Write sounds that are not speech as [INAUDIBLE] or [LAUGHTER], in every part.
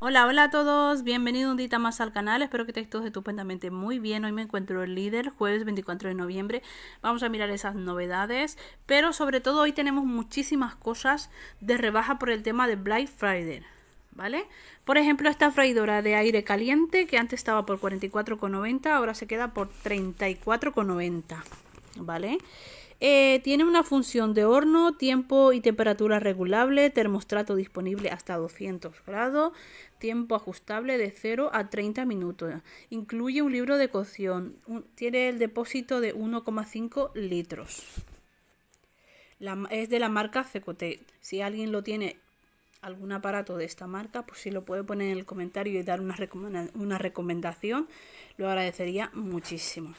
Hola, hola a todos, bienvenido un día más al canal, espero que estéis todos estupendamente muy bien, hoy me encuentro el líder, jueves 24 de noviembre, vamos a mirar esas novedades, pero sobre todo hoy tenemos muchísimas cosas de rebaja por el tema de Black Friday, ¿vale? Por ejemplo, esta freidora de aire caliente que antes estaba por 44,90, ahora se queda por 34,90. ¿vale? Eh, tiene una función de horno, tiempo y temperatura regulable, termostrato disponible hasta 200 grados, tiempo ajustable de 0 a 30 minutos. Incluye un libro de cocción, tiene el depósito de 1,5 litros. es de la marca Cecote. Si alguien lo tiene algún aparato de esta marca, pues si lo puede poner en el comentario y dar una recomendación, lo agradecería muchísimo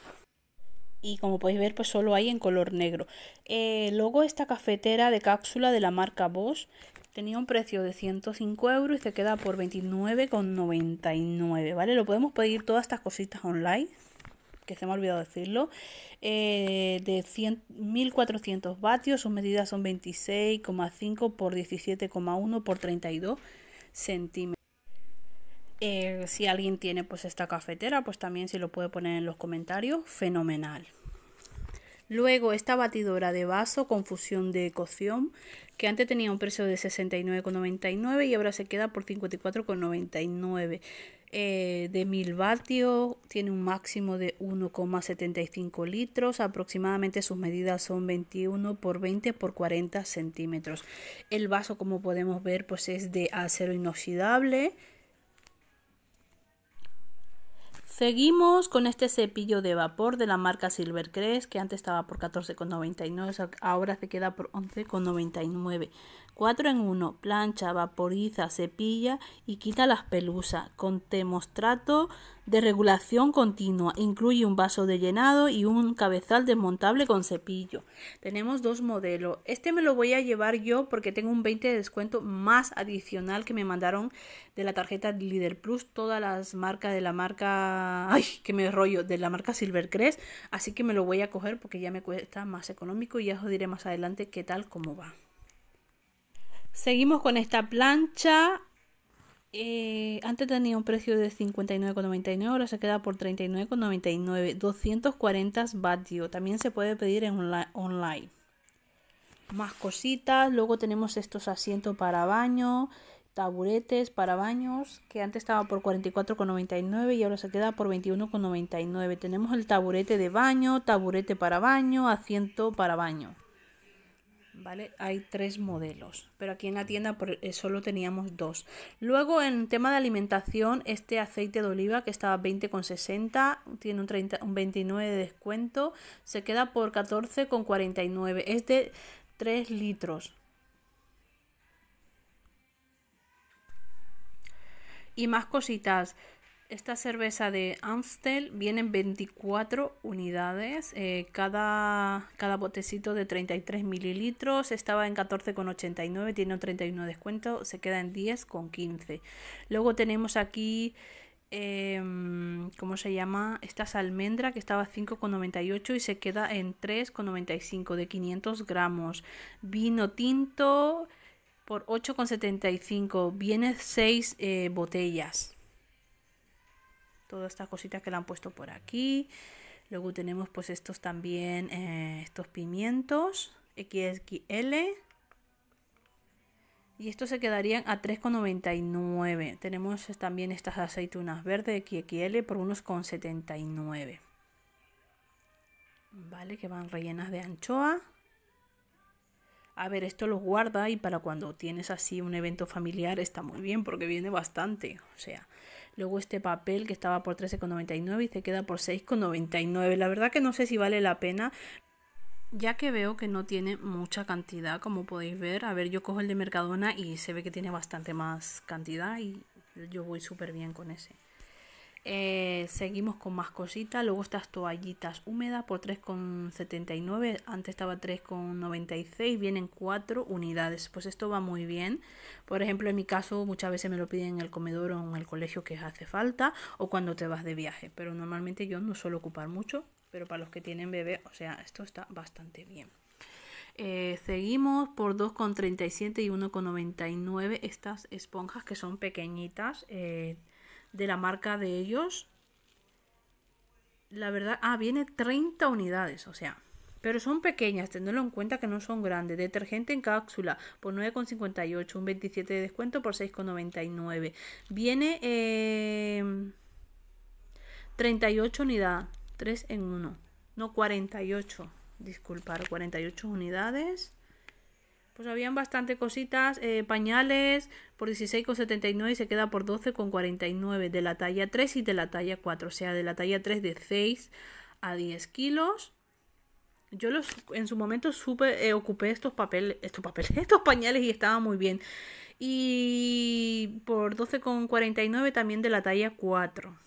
y como podéis ver pues solo hay en color negro. Eh, luego esta cafetera de cápsula de la marca Bosch tenía un precio de 105 euros y se queda por 29,99, ¿vale? Lo podemos pedir todas estas cositas online, que se me ha olvidado decirlo, eh, de 1400 vatios, sus medidas son 26,5 por 17,1 por 32 centímetros. Eh, si alguien tiene pues esta cafetera, pues también se lo puede poner en los comentarios. Fenomenal. Luego esta batidora de vaso con fusión de cocción que antes tenía un precio de 69,99 y ahora se queda por 54,99. Eh, de 1000 vatios, tiene un máximo de 1,75 litros, aproximadamente sus medidas son 21 por 20 por 40 centímetros. El vaso como podemos ver pues es de acero inoxidable, Seguimos con este cepillo de vapor de la marca Silvercrest que antes estaba por 14,99, ahora se queda por 11,99. 4 en 1. Plancha, vaporiza, cepilla y quita las pelusas con temostrato de regulación continua. Incluye un vaso de llenado y un cabezal desmontable con cepillo. Tenemos dos modelos. Este me lo voy a llevar yo porque tengo un 20 de descuento más adicional que me mandaron de la tarjeta Lider Plus. Todas las marcas de la marca... ¡Ay! Que me rollo. De la marca Silvercrest. Así que me lo voy a coger porque ya me cuesta más económico y ya os diré más adelante qué tal, cómo va. Seguimos con esta plancha. Eh, antes tenía un precio de 59,99, ahora se queda por 39,99. 240 vatios, También se puede pedir en online. Más cositas. Luego tenemos estos asientos para baño, taburetes para baños, que antes estaba por 44,99 y ahora se queda por 21,99. Tenemos el taburete de baño, taburete para baño, asiento para baño. ¿vale? Hay tres modelos, pero aquí en la tienda eh, solo teníamos dos. Luego en tema de alimentación, este aceite de oliva que estaba 20,60, tiene un, 30, un 29 de descuento, se queda por 14,49, es de 3 litros. Y más cositas, esta cerveza de Amstel viene en 24 unidades. Eh, cada, botecito de 33 mililitros estaba en 14,89. Tiene 31 de descuento. Se queda en 10,15. Luego tenemos aquí em, ¿cómo se llama? Esta almendra que estaba 5,98 y se queda en 3,95 de 500 gramos. Vino tinto por 8,75. Viene 6 eh, botellas todas estas cositas que le han puesto por aquí. Luego tenemos pues estos también, eh, estos pimientos, XXL. Y estos se quedarían a 3,99. Tenemos también estas aceitunas verdes XXL por unos 79 Vale, que van rellenas de anchoa. A ver, esto lo guarda y para cuando tienes así un evento familiar está muy bien porque viene bastante. O sea, Luego este papel que estaba por 13,99 y se queda por 6,99. La verdad que no sé si vale la pena, ya que veo que no tiene mucha cantidad, como podéis ver. A ver, yo cojo el de Mercadona y se ve que tiene bastante más cantidad y yo voy súper bien con ese. Eh, seguimos con más cositas. Luego estas toallitas húmedas por 3,79. Antes estaba 3,96. Vienen 4 unidades. Pues esto va muy bien. Por ejemplo, en mi caso muchas veces me lo piden en el comedor o en el colegio que hace falta o cuando te vas de viaje. Pero normalmente yo no suelo ocupar mucho. Pero para los que tienen bebé, o sea, esto está bastante bien. Eh, seguimos por 2,37 y 1,99 estas esponjas que son pequeñitas. Eh, de la marca de ellos. La verdad, ah, viene 30 unidades, o sea, pero son pequeñas, tenedlo en cuenta que no son grandes. Detergente en cápsula por 9,58, un 27% de descuento por 6,99. Viene 38 eh, unidades, 3 en 1, no 48, disculpar, 48 unidades pues habían bastante cositas, eh, pañales por 16,79 y se queda por 12,49 de la talla 3 y de la talla 4, o sea, de la talla 3 de 6 a 10 kilos. Yo los en su momento eh, ocupé estos papeles, estos papeles, [LAUGHS] estos pañales y estaba muy bien. Y por 12,49 también de la talla 4,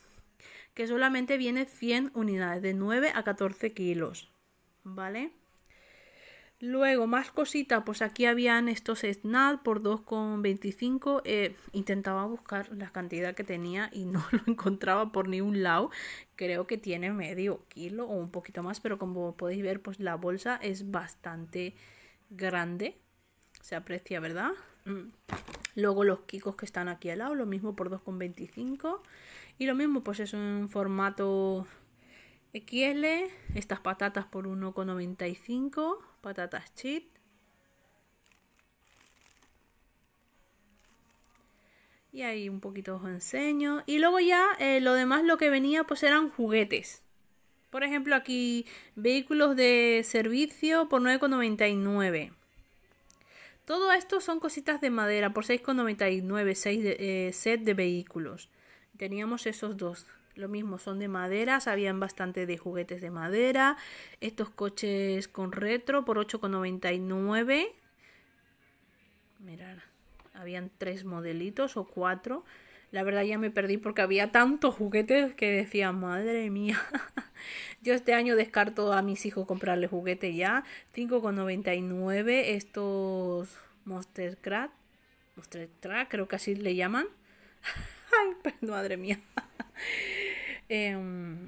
que solamente viene 100 unidades, de 9 a 14 kilos, ¿vale? Luego, más cositas, pues aquí habían estos SNAD por 2,25. Eh, intentaba buscar la cantidad que tenía y [LAUGHS] no lo encontraba por ningún lado. Creo que tiene medio kilo o un poquito más, pero como podéis ver, pues la bolsa es bastante grande. Se aprecia, ¿verdad? Mm. Luego los kikos que están aquí al lado, lo mismo por 2,25. Y lo mismo, pues es un formato XL, estas patatas por 1,95, patatas chip. Y ahí un poquito os enseño. Y luego ya eh, lo demás lo que venía pues eran juguetes. Por ejemplo aquí vehículos de servicio por 9,99. Todo esto son cositas de madera por 6,99, 6 eh, set de vehículos. Teníamos esos dos. Lo mismo, son de madera, sabían bastante de juguetes de madera. Estos coches con retro por 8,99. Mirar, habían tres modelitos o cuatro. La verdad ya me perdí porque había tantos juguetes que decía, madre mía. [LAUGHS] Yo este año descarto a mis hijos comprarle juguetes ya. 5,99 estos Monster Crack. Monster Crack, creo que así le llaman. [LAUGHS] Ay, pues, madre mía. Em,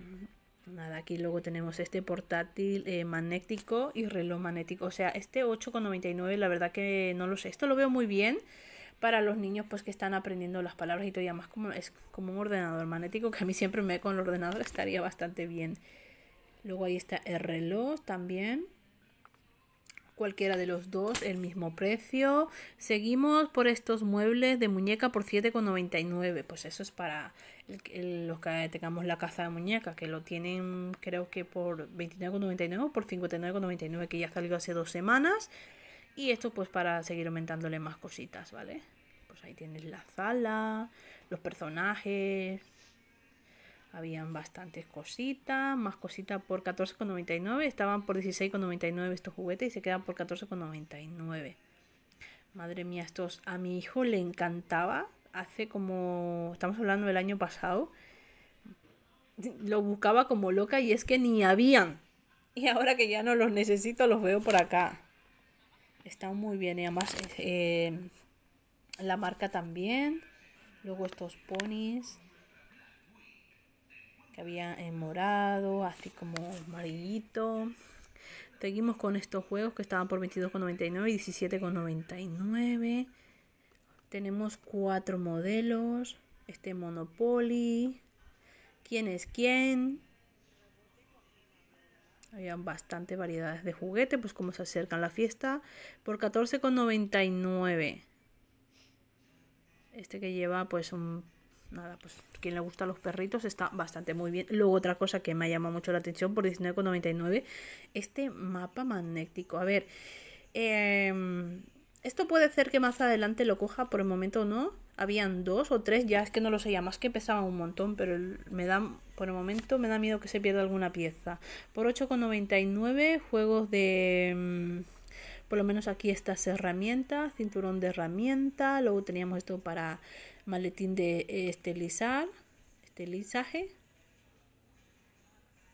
nada, aquí luego tenemos este portátil eh, magnético y reloj magnético. O sea, este 8,99 la verdad que no lo sé. Esto lo veo muy bien para los niños pues que están aprendiendo las palabras y todo. más como, es como un ordenador magnético que a mí siempre me con el ordenador estaría bastante bien. Luego ahí está el reloj también cualquiera de los dos el mismo precio. Seguimos por estos muebles de muñeca por 7,99. Pues eso es para los que tengamos la caza de muñeca, que lo tienen creo que por 29,99 o por 59,99, que ya salió hace dos semanas. Y esto pues para seguir aumentándole más cositas, ¿vale? Pues ahí tienes la sala, los personajes, habían bastantes cositas, más cositas por 14,99. Estaban por 16,99 estos juguetes y se quedan por 14,99. Madre mía, estos a mi hijo le encantaba. Hace como, estamos hablando del año pasado, lo buscaba como loca y es que ni habían. Y ahora que ya no los necesito, los veo por acá. Están muy bien y además eh, eh, la marca también. Luego estos ponis que había en eh, morado, así como amarillito. Seguimos con estos juegos que estaban por 22,99 y 17,99. Tenemos cuatro modelos. Este Monopoly. ¿Quién es quién? Había bastante variedades de juguete, pues como se acerca la fiesta. Por 14,99. Este que lleva pues un nada, pues quien le gustan los perritos está bastante muy bien. Luego otra cosa que me ha llamado mucho la atención por 19,99, este mapa magnético. A ver, em, esto puede ser que más adelante lo coja, por el momento no. Habían dos o tres, ya es que no lo sé, ya más que pesaban un montón, pero me da, por el momento me da miedo que se pierda alguna pieza. Por 8,99 juegos de... Em, por lo menos aquí estas herramientas, cinturón de herramienta, luego teníamos esto para maletín de esterilizar, estelizaje,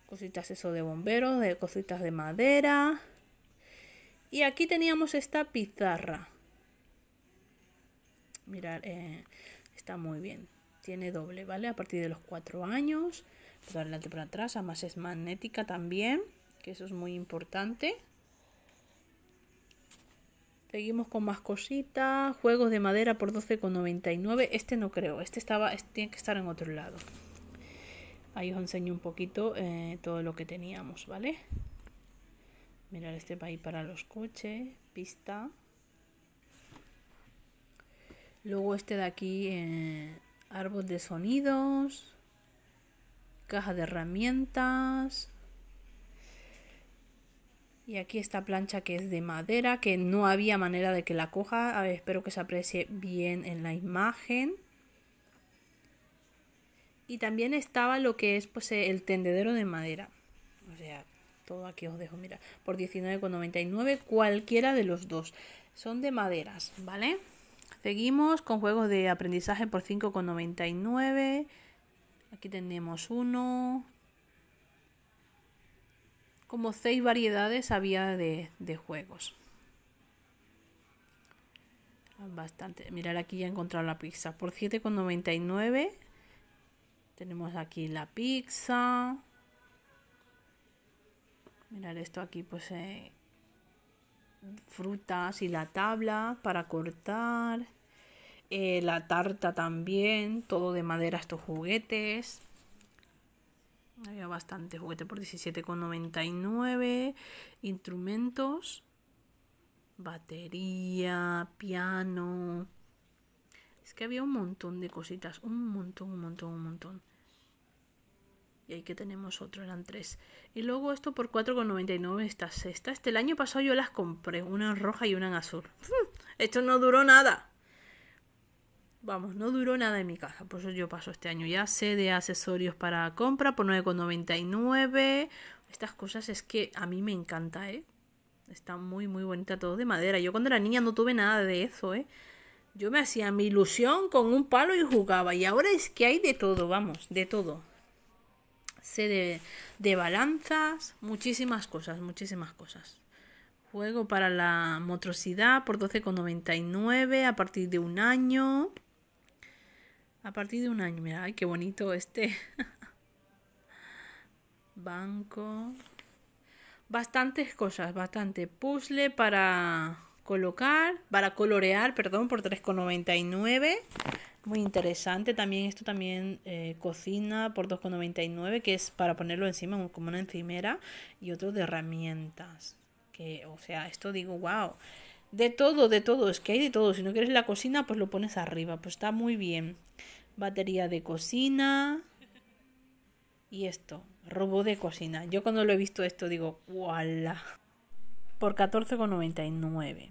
cositas eso de bomberos, de cositas de madera. Y aquí teníamos esta pizarra. Mirar, eh, está muy bien. Tiene doble, ¿vale? A partir de los cuatro años. Para adelante por atrás. Además es magnética también. Que eso es muy importante. Seguimos con más cositas. Juegos de madera por 12,99. Este no creo. Este estaba, este tiene que estar en otro lado. Ahí os enseño un poquito eh, todo lo que teníamos, ¿vale? Mirar este país para los coches. Pista. Luego este de aquí, eh, árbol de sonidos. Caja de herramientas. Y aquí esta plancha que es de madera, que no había manera de que la coja. espero que se aprecie bien en la imagen. Y también estaba lo que es pues, eh, el tendedero de madera. O sea, todo aquí os dejo, mira, por 19,99 cualquiera de los dos. Son de maderas, ¿vale? Seguimos con juegos de aprendizaje por 5,99. Aquí tenemos uno, como seis variedades había de, juegos. Ah, bastante. Mirar aquí ya he encontrado la pizza. Por 7,99 tenemos aquí la pizza. Mirar esto aquí, pues eh, frutas y la tabla para cortar. Eh, la tarta también, todo de madera, estos juguetes. Había bastante juguete por 17,99. Instrumentos. Batería, piano. Es que había un montón de cositas. Un montón, un montón, un montón. Y ahí que tenemos otro, eran tres. Y luego esto por 4,99 estas cestas. Este el año pasado yo las compré. Una en roja y una en azul. [LAUGHS] Esto no duró nada. Vamos, no duró nada en mi casa. por eso yo paso este año. Ya sé de accesorios para compra por 9,99. Estas cosas es que a mí me encanta, ¿eh? Está muy, muy bonita, todo de madera. Yo cuando era niña no tuve nada de eso, ¿eh? Yo me hacía mi ilusión con un palo y jugaba. Y ahora es que hay de todo, vamos, de todo. sede de, balanzas, muchísimas cosas, muchísimas cosas. Juego para la motricidad por 12,99 a partir de un año. A partir de un año, mira, ay, qué bonito este. [LAUGHS] Banco. Bastantes cosas, bastante puzzle para colocar, para colorear, perdón, por 3,99. Muy interesante también esto también eh, cocina por 2,99 que es para ponerlo encima como una encimera y otro de herramientas. Que, o sea, esto digo, wow de todo, de todo, es que hay de todo. Si no quieres la cocina, pues lo pones arriba, pues está muy bien. Batería de cocina. Y esto, robo de cocina. Yo cuando lo he visto esto digo, ¡wala! Por 14,99.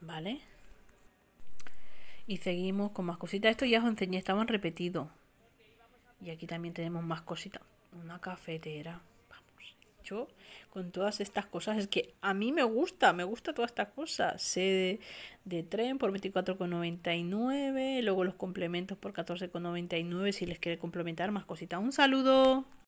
¿Vale? Y seguimos con más cositas. Esto ya os enseñé, estaban repetidos. Y aquí también tenemos más cositas. Una cafetera con todas estas cosas es que a mí me gusta, me gusta toda esta cosa. Sede de tren por 24,99, luego los complementos por 14,99 si les quiere complementar más cositas. Un saludo.